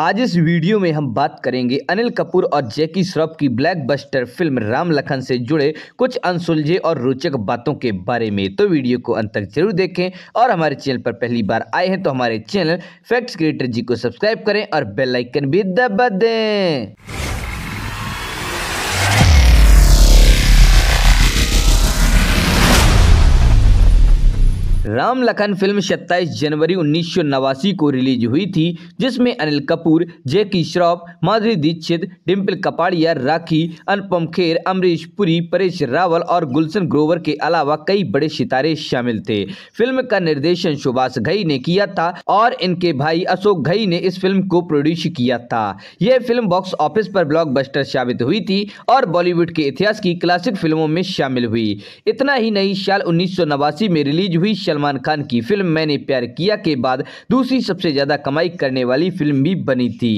आज इस वीडियो में हम बात करेंगे अनिल कपूर और जैकी श्रॉफ की ब्लैकबस्टर फिल्म राम लखन से जुड़े कुछ अनसुलझे और रोचक बातों के बारे में तो वीडियो को अंत तक जरूर देखें और हमारे चैनल पर पहली बार आए हैं तो हमारे चैनल फैक्ट्स क्रिएटर जी को सब्सक्राइब करें और बेल आइकन भी दबा दें राम लखन फिल्म 27 जनवरी उन्नीस को रिलीज हुई थी जिसमें अनिल कपूर जैकी श्रॉफ माधुरी दीक्षित डिम्पल कपाड़िया राखी अनुपम खेर अमरीश पुरी परेश रावल और गुलशन ग्रोवर के अलावा कई बड़े सितारे शामिल थे फिल्म का निर्देशन सुभाष घई ने किया था और इनके भाई अशोक घई ने इस फिल्म को प्रोड्यूस किया था यह फिल्म बॉक्स ऑफिस पर ब्लॉक साबित हुई थी और बॉलीवुड के इतिहास की क्लासिक फिल्मों में शामिल हुई इतना ही नहीं साल उन्नीस में रिलीज हुई शर्मा सलमान खान की फिल्म मैंने प्यार किया के बाद दूसरी सबसे ज्यादा कमाई करने वाली फिल्म भी बनी थी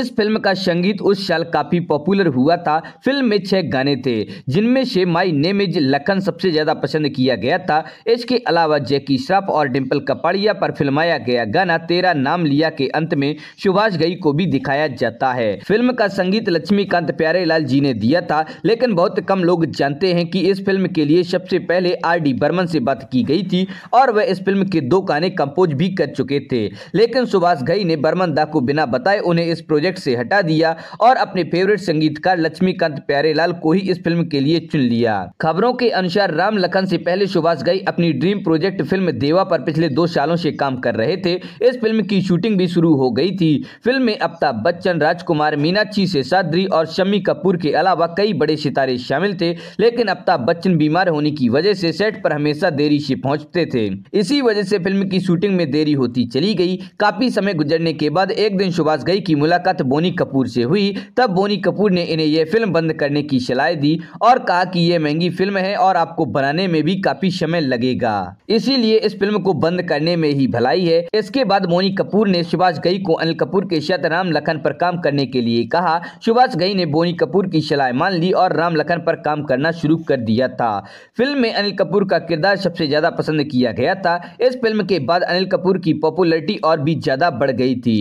इस फिल्म का संगीत उस साल काफी पॉपुलर हुआ था फिल्म में छह गाने थे जिनमें से माई नेम इज लखन सबसे ज्यादा पसंद किया गया था इसके अलावा जैकी श्रॉफ और डिम्पल कपाड़िया पर फिल्माया गया गाना तेरा नाम लिया के अंत में सुभाष गई को भी दिखाया जाता है फिल्म का संगीत लक्ष्मीकांत प्यारेलाल जी ने दिया था लेकिन बहुत कम लोग जानते हैं कि इस फिल्म के लिए सबसे पहले आर डी बर्मन से बात की गई थी और वह इस फिल्म के दो गाने कंपोज भी कर चुके थे लेकिन सुभाष घई ने बर्मन दा को बिना बताए उन्हें इस प्रोजेक्ट से हटा दिया और अपने फेवरेट संगीतकार लक्ष्मीकांत प्यारेलाल को ही इस फिल्म के लिए चुन लिया खबरों के अनुसार राम लखन से पहले सुभाष घई अपनी ड्रीम प्रोजेक्ट फिल्म देवा पर पिछले दो सालों से काम कर रहे थे इस फिल्म की शूटिंग भी शुरू हो गई थी फिल्म में अमिताभ बच्चन राजकुमार मीनाक्षी शेषाद्री और शम्मी कपूर के अलावा कई बड़े सितारे शामिल थे लेकिन अमिताभ बच्चन बीमार होने की वजह से सेट पर हमेशा देरी से पहुंचते थे इसी वजह से फिल्म की शूटिंग में देरी होती चली गई काफ़ी समय गुजरने के बाद एक दिन सुभाष गई की मुलाकात बोनी कपूर से हुई तब बोनी कपूर ने इन्हें यह फिल्म बंद करने की सलाह दी और कहा कि यह महंगी फिल्म है और आपको बनाने में भी काफ़ी समय लगेगा इसीलिए इस फिल्म को बंद करने में ही भलाई है इसके बाद मोनी कपूर ने सुभाष गई को अनिल कपूर के शत राम लखन पर काम करने के लिए कहा सुभाष गई ने बोनी कपूर की सलाह मान ली और राम लखन पर काम करना शुरू कर दिया था फिल्म में अनिल कपूर का किरदार सबसे ज़्यादा पसंद किया गया गया था इस फिल्म के बाद अनिल कपूर की पॉपुलरिटी और भी ज़्यादा बढ़ गई थी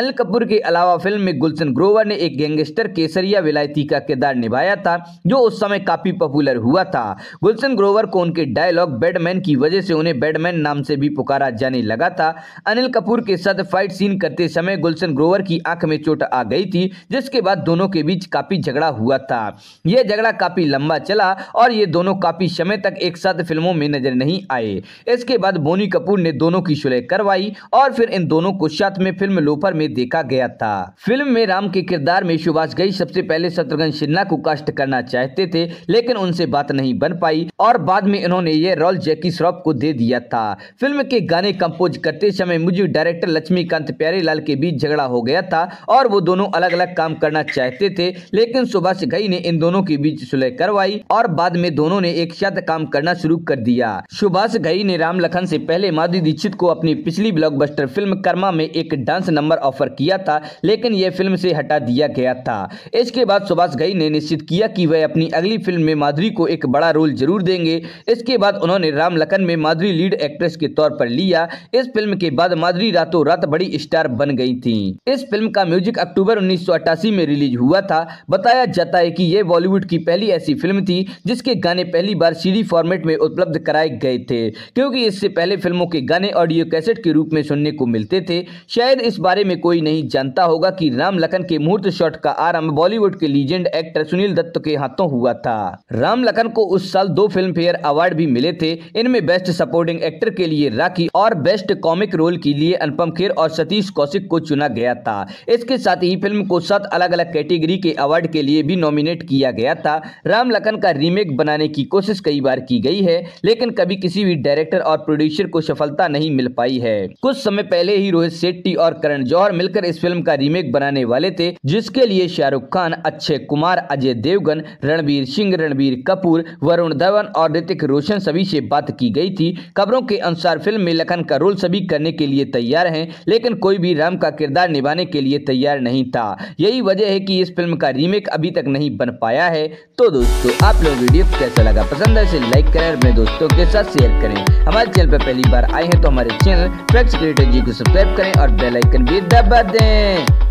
अनिल कपूर के अलावा फिल्म में गुलशन ग्रोवर ने एक गैंगस्टर केसरिया विलायती का किरदार निभाया था जो उस समय काफ़ी पॉपुलर हुआ था गुलशन ग्रोवर को उनके डायलॉग बैडमैन की वजह से उन्हें बैडमैन नाम से भी पुकारा जाने लगा था अनिल कपूर के साथ फाइट सीन करते समय गुलशन ग्रोवर की आंख में चोट आ गई थी जिसके बाद दोनों के बीच काफ़ी झगड़ा हुआ था यह झगड़ा काफ़ी लंबा चला और ये दोनों काफ़ी समय तक एक साथ फिल्मों में नजर नहीं आए इस इसके बाद बोनी कपूर ने दोनों की सुलह करवाई और फिर इन दोनों को साथ में फिल्म लोफर में देखा गया था फिल्म में राम के किरदार में सुभाष गई सबसे पहले शत्रुघ्न सिन्हा को कास्ट करना चाहते थे लेकिन उनसे बात नहीं बन पाई और बाद में इन्होंने ये रोल जैकी श्रॉफ को दे दिया था फिल्म के गाने कंपोज करते समय मुझे डायरेक्टर लक्ष्मीकांत प्यारेलाल के बीच झगड़ा हो गया था और वो दोनों अलग अलग काम करना चाहते थे लेकिन सुभाष घई ने इन दोनों के बीच सुलह करवाई और बाद में दोनों ने एक साथ काम करना शुरू कर दिया सुभाष घई ने राम राम लखन से पहले माधुरी दीक्षित को अपनी पिछली ब्लॉकबस्टर फिल्म कर्मा में एक डांस नंबर ऑफर किया था लेकिन यह फिल्म से हटा दिया गया था इसके बाद सुभाष घई ने निश्चित किया कि वह अपनी अगली फिल्म में माधुरी को एक बड़ा रोल जरूर देंगे इसके बाद उन्होंने राम लखन में माधुरी लीड एक्ट्रेस के तौर पर लिया इस फिल्म के बाद माधुरी रातों रात बड़ी स्टार बन गई थी इस फिल्म का म्यूजिक अक्टूबर उन्नीस में रिलीज हुआ था बताया जाता है की यह बॉलीवुड की पहली ऐसी फिल्म थी जिसके गाने पहली बार सीडी फॉर्मेट में उपलब्ध कराए गए थे क्योंकि इससे पहले फिल्मों के गाने ऑडियो कैसेट के रूप में सुनने को मिलते थे शायद इस बारे में कोई नहीं जानता होगा कि राम लखन के मुहूर्त शॉट का आरंभ बॉलीवुड के लीजेंड एक्टर सुनील दत्त के हाथों हुआ था राम लखन को उस साल दो फिल्म फेयर अवार्ड भी मिले थे इनमें बेस्ट सपोर्टिंग एक्टर के लिए राखी और बेस्ट कॉमिक रोल के लिए अनुपम खेर और सतीश कौशिक को चुना गया था इसके साथ ही फिल्म को सात अलग अलग कैटेगरी के अवार्ड के लिए भी नॉमिनेट किया गया था राम लखन का रीमेक बनाने की कोशिश कई बार की गई है लेकिन कभी किसी भी डायरेक्टर और और प्रोड्यूसर को सफलता नहीं मिल पाई है कुछ समय पहले ही रोहित शेट्टी और करण जौहर मिलकर इस फिल्म का रीमेक बनाने वाले थे जिसके लिए शाहरुख खान अक्षय कुमार अजय देवगन रणबीर सिंह रणबीर कपूर वरुण धवन और ऋतिक रोशन सभी से बात की गई थी खबरों के अनुसार फिल्म में लखन का रोल सभी करने के लिए तैयार हैं लेकिन कोई भी राम का किरदार निभाने के लिए तैयार नहीं था यही वजह है कि इस फिल्म का रीमेक अभी तक नहीं बन पाया है तो दोस्तों आप लोग वीडियो कैसा लगा पसंद है इसे लाइक करें मेरे दोस्तों के साथ शेयर करें हमारे हमारे चैनल पर पहली बार आए हैं तो हमारे चैनल फैक्ट्स क्रिएटर जी को सब्सक्राइब करें और बेलाइकन भी दबा दें